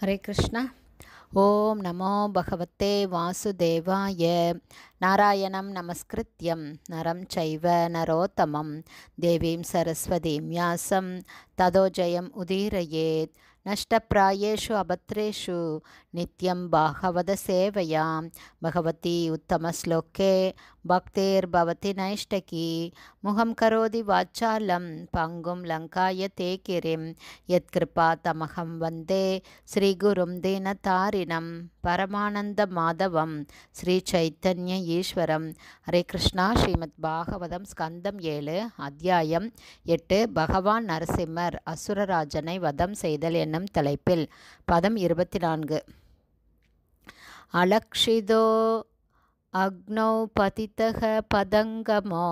ஹரே கிருஷ்ணா ஓம் நமோ பகவத்தே வாசுதேவாய நாராயணம் நமஸ்கிருத்யம் நரம் சைவ நரோத்தமம் தேவீம் சரஸ்வதீம் யாசம் ததோஜயம் உதீரயேத் நஷ்டப்பிராயேஷு அபத்ரேஷு பக்தேர் பவதி நைஷ்டகி முகம் கரோதி வாச்சாலம் பங்கும் லங்காய தேக்கிரிம் पङ्गुं लङ्कायते தமகம் வந்தே ஸ்ரீகுரும் தீன தாரினம் பரமானந்த மாதவம் ஸ்ரீ சைத்தன்ய ஈஸ்வரம் ஹரே கிருஷ்ணா ஸ்ரீமத் பாகவதம் ஸ்கந்தம் ஏழு அத்தியாயம் எட்டு பகவான் நரசிம்மர் அசுரராஜனை வதம் செய்தல் என்னும் தலைப்பில் பதம் இருபத்தி நான்கு அலக்ஷிதோ அக்னௌ பதித்தக பதங்கமோ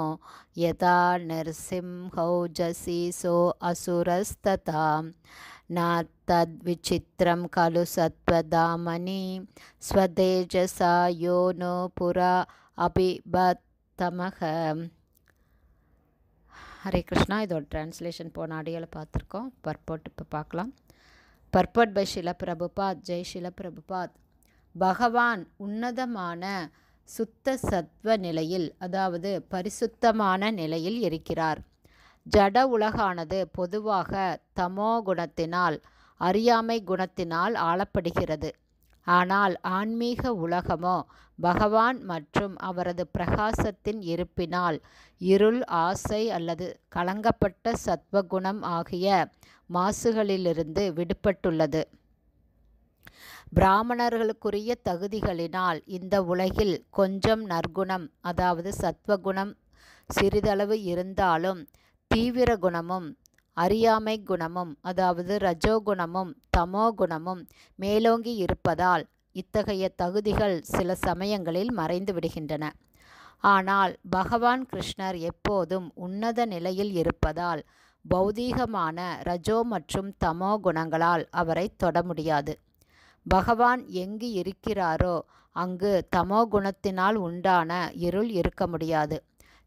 யதா நர்சிம்ஹோ ஜசீசோ அசுரஸ்ததாம் நாத்தத் விசித்திரம் கலு சத்வதாமணி ஸ்வதேஜசா யோனோ புரா அபிபத்தமக ஹரே கிருஷ்ணா இதோட ட்ரான்ஸ்லேஷன் போன அடியில் பார்த்துருக்கோம் பர்போட் இப்போ பார்க்கலாம் பர்போட் பை ஷிலபிரபுபாத் ஜெய் பிரபுபாத் பகவான் உன்னதமான சுத்த சத்வ நிலையில் அதாவது பரிசுத்தமான நிலையில் இருக்கிறார் ஜட உலகானது பொதுவாக தமோ குணத்தினால் அறியாமை குணத்தினால் ஆளப்படுகிறது ஆனால் ஆன்மீக உலகமோ பகவான் மற்றும் அவரது பிரகாசத்தின் இருப்பினால் இருள் ஆசை அல்லது கலங்கப்பட்ட சத்வகுணம் ஆகிய மாசுகளிலிருந்து விடுபட்டுள்ளது பிராமணர்களுக்குரிய தகுதிகளினால் இந்த உலகில் கொஞ்சம் நற்குணம் அதாவது சத்வகுணம் சிறிதளவு இருந்தாலும் தீவிர குணமும் அறியாமை குணமும் அதாவது ரஜோகுணமும் தமோகுணமும் மேலோங்கி இருப்பதால் இத்தகைய தகுதிகள் சில சமயங்களில் மறைந்து விடுகின்றன ஆனால் பகவான் கிருஷ்ணர் எப்போதும் உன்னத நிலையில் இருப்பதால் பௌதீகமான ரஜோ மற்றும் தமோ குணங்களால் அவரை தொட முடியாது பகவான் எங்கு இருக்கிறாரோ அங்கு தமோ குணத்தினால் உண்டான இருள் இருக்க முடியாது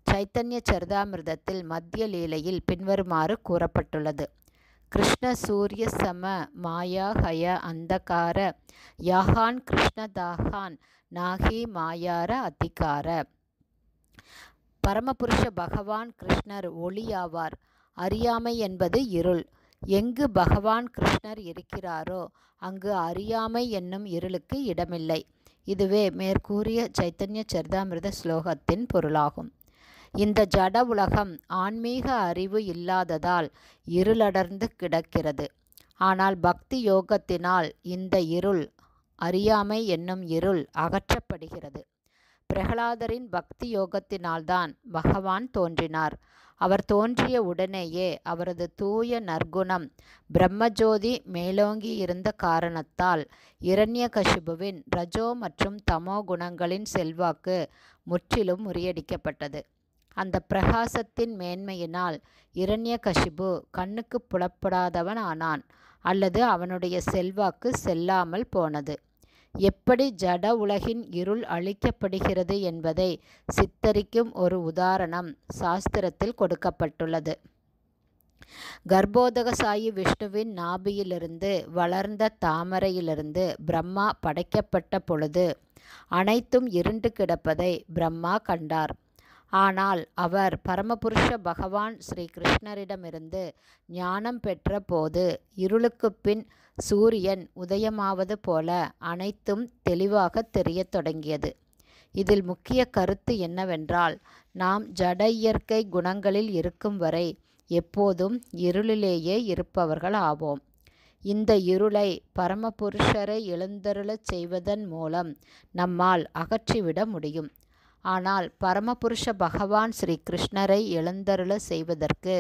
சைத்தன்ய சரிதாமிர்தத்தில் மத்திய லீலையில் பின்வருமாறு கூறப்பட்டுள்ளது கிருஷ்ண சூரிய சம மாயா ஹய அந்தகார யாகான் கிருஷ்ணதாகான் நாகி மாயார அதிகார பரமபுருஷ பகவான் கிருஷ்ணர் ஒளியாவார் அறியாமை என்பது இருள் எங்கு பகவான் கிருஷ்ணர் இருக்கிறாரோ அங்கு அறியாமை என்னும் இருளுக்கு இடமில்லை இதுவே மேற்கூறிய சைத்தன்ய சரிதாமிரத ஸ்லோகத்தின் பொருளாகும் இந்த ஜட உலகம் ஆன்மீக அறிவு இல்லாததால் இருளடர்ந்து கிடக்கிறது ஆனால் பக்தி யோகத்தினால் இந்த இருள் அறியாமை என்னும் இருள் அகற்றப்படுகிறது பிரகலாதரின் பக்தி யோகத்தினால்தான் பகவான் தோன்றினார் அவர் தோன்றிய உடனேயே அவரது தூய நற்குணம் பிரம்மஜோதி மேலோங்கி இருந்த காரணத்தால் இரண்யகசிபுவின் ரஜோ மற்றும் தமோ குணங்களின் செல்வாக்கு முற்றிலும் முறியடிக்கப்பட்டது அந்த பிரகாசத்தின் மேன்மையினால் இரண்யகசிபு கண்ணுக்கு புலப்படாதவன் ஆனான் அல்லது அவனுடைய செல்வாக்கு செல்லாமல் போனது எப்படி ஜட உலகின் இருள் அழிக்கப்படுகிறது என்பதை சித்தரிக்கும் ஒரு உதாரணம் சாஸ்திரத்தில் கொடுக்கப்பட்டுள்ளது சாயி விஷ்ணுவின் நாபியிலிருந்து வளர்ந்த தாமரையிலிருந்து பிரம்மா படைக்கப்பட்ட பொழுது அனைத்தும் இருண்டு கிடப்பதை பிரம்மா கண்டார் ஆனால் அவர் பரமபுருஷ பகவான் ஸ்ரீ கிருஷ்ணரிடமிருந்து ஞானம் பெற்ற போது இருளுக்குப் பின் சூரியன் உதயமாவது போல அனைத்தும் தெளிவாக தெரியத் தொடங்கியது இதில் முக்கிய கருத்து என்னவென்றால் நாம் ஜட இயற்கை குணங்களில் இருக்கும் வரை எப்போதும் இருளிலேயே இருப்பவர்கள் ஆவோம் இந்த இருளை பரமபுருஷரை எழுந்தருளச் செய்வதன் மூலம் நம்மால் அகற்றிவிட முடியும் ஆனால் பரமபுருஷ பகவான் ஸ்ரீ கிருஷ்ணரை எழுந்தருள செய்வதற்கு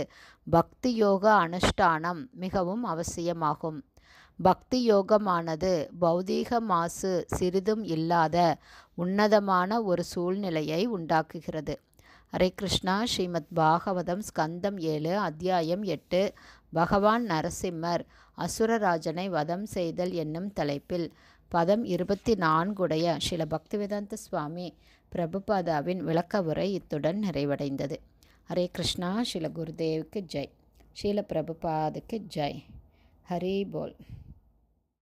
பக்தி யோக அனுஷ்டானம் மிகவும் அவசியமாகும் பக்தி யோகமானது பௌதீக மாசு சிறிதும் இல்லாத உன்னதமான ஒரு சூழ்நிலையை உண்டாக்குகிறது ஹரே கிருஷ்ணா ஸ்ரீமத் பாகவதம் ஸ்கந்தம் ஏழு அத்தியாயம் எட்டு பகவான் நரசிம்மர் அசுரராஜனை வதம் செய்தல் என்னும் தலைப்பில் பதம் இருபத்தி நான்குடைய சில பக்திவேதாந்த சுவாமி பிரபுபாதாவின் விளக்கவுரை இத்துடன் நிறைவடைந்தது ஹரே கிருஷ்ணா ஸ்ரீல குருதேவுக்கு ஜெய் ஸ்ரீல பிரபுபாதுக்கு ஜெய் ஹரி போல்